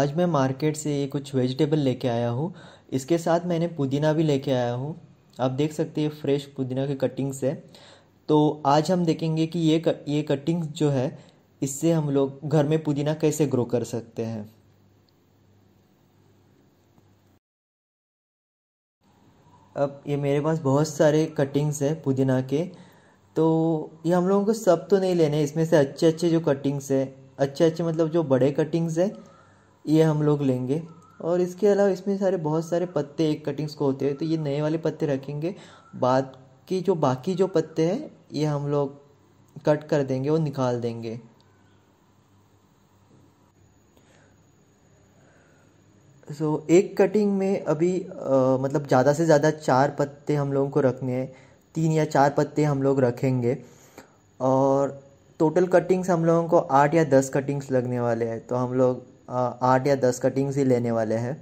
आज मैं मार्केट से ये कुछ वेजिटेबल लेके आया हूँ इसके साथ मैंने पुदीना भी लेके आया हूँ आप देख सकते हैं फ्रेश पुदीना की कटिंग्स है तो आज हम देखेंगे कि ये कर, ये कटिंग्स जो है इससे हम लोग घर में पुदीना कैसे ग्रो कर सकते हैं अब ये मेरे पास बहुत सारे कटिंग्स है पुदीना के तो ये हम लोगों को सब तो नहीं लेने इसमें से अच्छे अच्छे जो कटिंग्स है अच्छे अच्छे मतलब जो बड़े कटिंग्स है ये हम लोग लेंगे और इसके अलावा इसमें सारे बहुत सारे पत्ते एक कटिंग्स को होते हैं तो ये नए वाले पत्ते रखेंगे बाद की जो बाकी जो पत्ते हैं ये हम लोग कट कर देंगे और निकाल देंगे सो so, एक कटिंग में अभी आ, मतलब ज़्यादा से ज़्यादा चार पत्ते हम लोगों को रखने हैं तीन या चार पत्ते हम लोग रखेंगे और टोटल कटिंग्स हम लोगों को आठ या दस कटिंग्स लगने वाले हैं तो हम लोग आठ या दस कटिंग्स ही लेने वाले हैं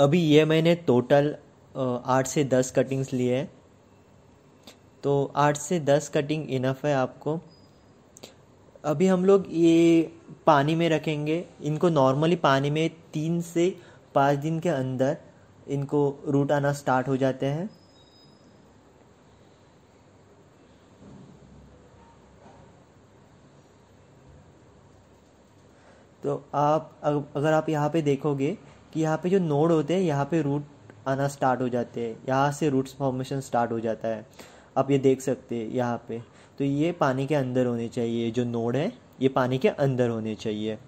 अभी ये मैंने टोटल आठ से दस कटिंग्स लिए हैं तो आठ से दस कटिंग इनफ है आपको अभी हम लोग ये पानी में रखेंगे इनको नॉर्मली पानी में तीन से पाँच दिन के अंदर इनको रूट आना स्टार्ट हो जाते हैं तो आप अगर आप यहाँ पे देखोगे कि यहाँ पे जो नोड होते हैं यहाँ पे रूट आना स्टार्ट हो जाते हैं यहाँ से रूट्स फॉर्मेशन स्टार्ट हो जाता है आप ये देख सकते हैं यहाँ पे तो ये पानी के अंदर होने चाहिए जो नोड है ये पानी के अंदर होने चाहिए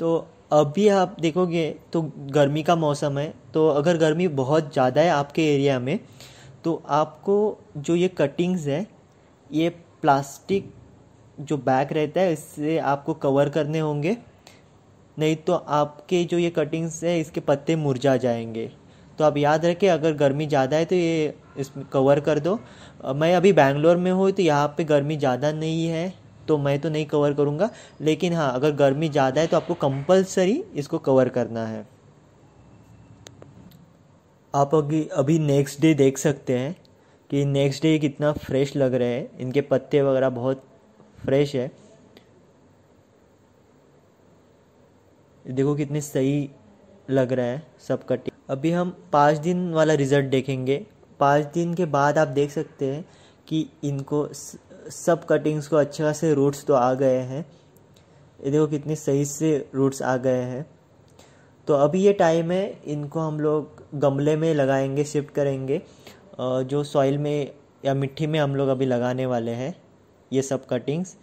तो अभी आप देखोगे तो गर्मी का मौसम है तो अगर गर्मी बहुत ज़्यादा है आपके एरिया में तो आपको जो ये कटिंग्स है ये प्लास्टिक जो बैग रहता है इससे आपको कवर करने होंगे नहीं तो आपके जो ये कटिंग्स है इसके पत्ते मुरझा जाएंगे तो आप याद रखें अगर गर्मी ज़्यादा है तो ये इसमें कवर कर दो मैं अभी बैंगलोर में हूँ तो यहाँ पे गर्मी ज़्यादा नहीं है तो मैं तो नहीं कवर करूँगा लेकिन हाँ अगर गर्मी ज़्यादा है तो आपको कंपलसरी इसको कवर करना है आप अभी अभी नेक्स्ट डे देख सकते हैं कि नेक्स्ट डे कितना फ्रेश लग रहे हैं इनके पत्ते वगैरह बहुत फ्रेश है देखो कितने सही लग रहा है सब कटिंग अभी हम पाँच दिन वाला रिज़ल्ट देखेंगे पाँच दिन के बाद आप देख सकते हैं कि इनको सब कटिंग्स को अच्छा से रूट्स तो आ गए हैं ये देखो कितने सही से रूट्स आ गए हैं तो अभी ये टाइम है इनको हम लोग गमले में लगाएंगे शिफ्ट करेंगे जो सॉइल में या मिट्टी में हम लोग अभी लगाने वाले हैं ये सब कटिंग्स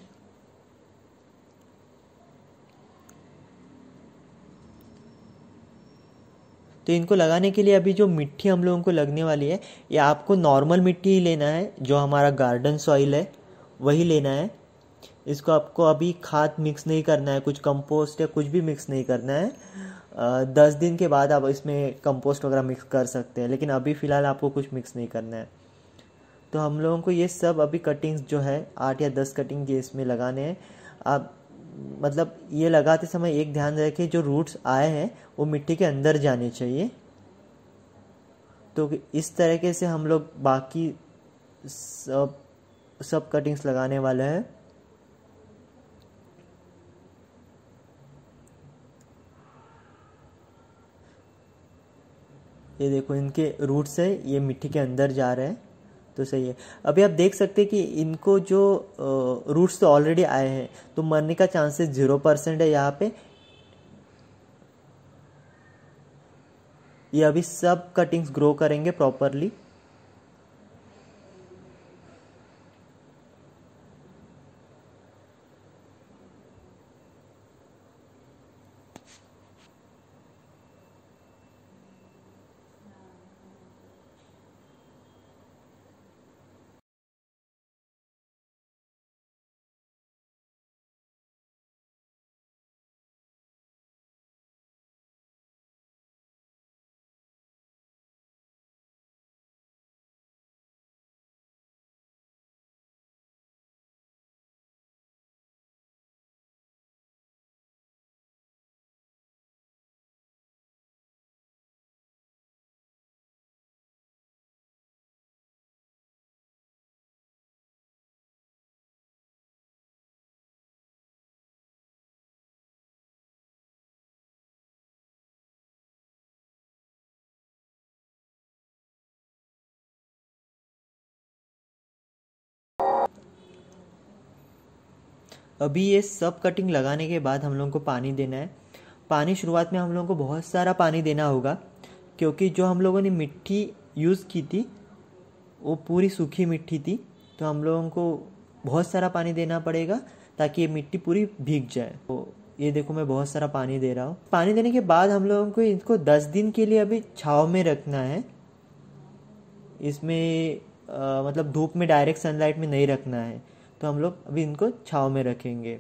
तो इनको लगाने के लिए अभी जो मिट्टी हम लोगों को लगने वाली है ये आपको नॉर्मल मिट्टी ही लेना है जो हमारा गार्डन सॉइल है वही लेना है इसको आपको अभी खाद मिक्स नहीं करना है कुछ कंपोस्ट या कुछ भी मिक्स नहीं करना है दस दिन के बाद आप इसमें कंपोस्ट वगैरह मिक्स कर सकते हैं लेकिन अभी फ़िलहाल आपको कुछ मिक्स नहीं करना है तो हम लोगों को ये सब अभी कटिंग्स जो है आठ या दस कटिंग ये इसमें लगाने हैं आप मतलब ये लगाते समय एक ध्यान रखें जो रूट्स आए हैं वो मिट्टी के अंदर जाने चाहिए तो इस तरीके से हम लोग बाकी सब सब कटिंग्स लगाने वाले हैं ये देखो इनके रूट से ये मिट्टी के अंदर जा रहे हैं तो सही है अभी आप देख सकते हैं कि इनको जो रूट्स तो ऑलरेडी आए हैं तो मरने का चांसेस जीरो परसेंट है यहाँ पे ये अभी सब कटिंग्स ग्रो करेंगे प्रॉपरली अभी ये सब कटिंग लगाने के बाद हम लोगों को पानी देना है पानी शुरुआत में हम लोगों को बहुत सारा पानी देना होगा क्योंकि जो हम लोगों ने मिट्टी यूज़ की थी वो पूरी सूखी मिट्टी थी तो हम लोगों को बहुत सारा पानी देना पड़ेगा ताकि ये मिट्टी पूरी भीग जाए तो ये देखो मैं बहुत सारा पानी दे रहा हूँ पानी देने के बाद हम लोगों को इनको दस दिन के लिए अभी छाव में रखना है इसमें आ, मतलब धूप में डायरेक्ट सनलाइट में नहीं रखना है तो हम लोग अभी इनको छाव में रखेंगे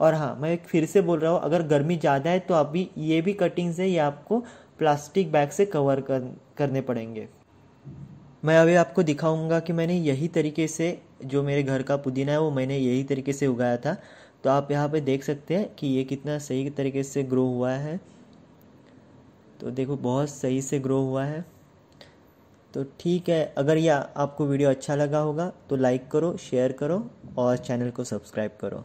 और हाँ मैं फिर से बोल रहा हूँ अगर गर्मी ज़्यादा है तो अभी ये भी कटिंग्स है ये आपको प्लास्टिक बैग से कवर कर, करने पड़ेंगे मैं अभी आपको दिखाऊंगा कि मैंने यही तरीके से जो मेरे घर का पुदीना है वो मैंने यही तरीके से उगाया था तो आप यहाँ पे देख सकते हैं कि ये कितना सही तरीके से ग्रो हुआ है तो देखो बहुत सही से ग्रो हुआ है तो ठीक है अगर यह आपको वीडियो अच्छा लगा होगा तो लाइक करो शेयर करो और चैनल को सब्सक्राइब करो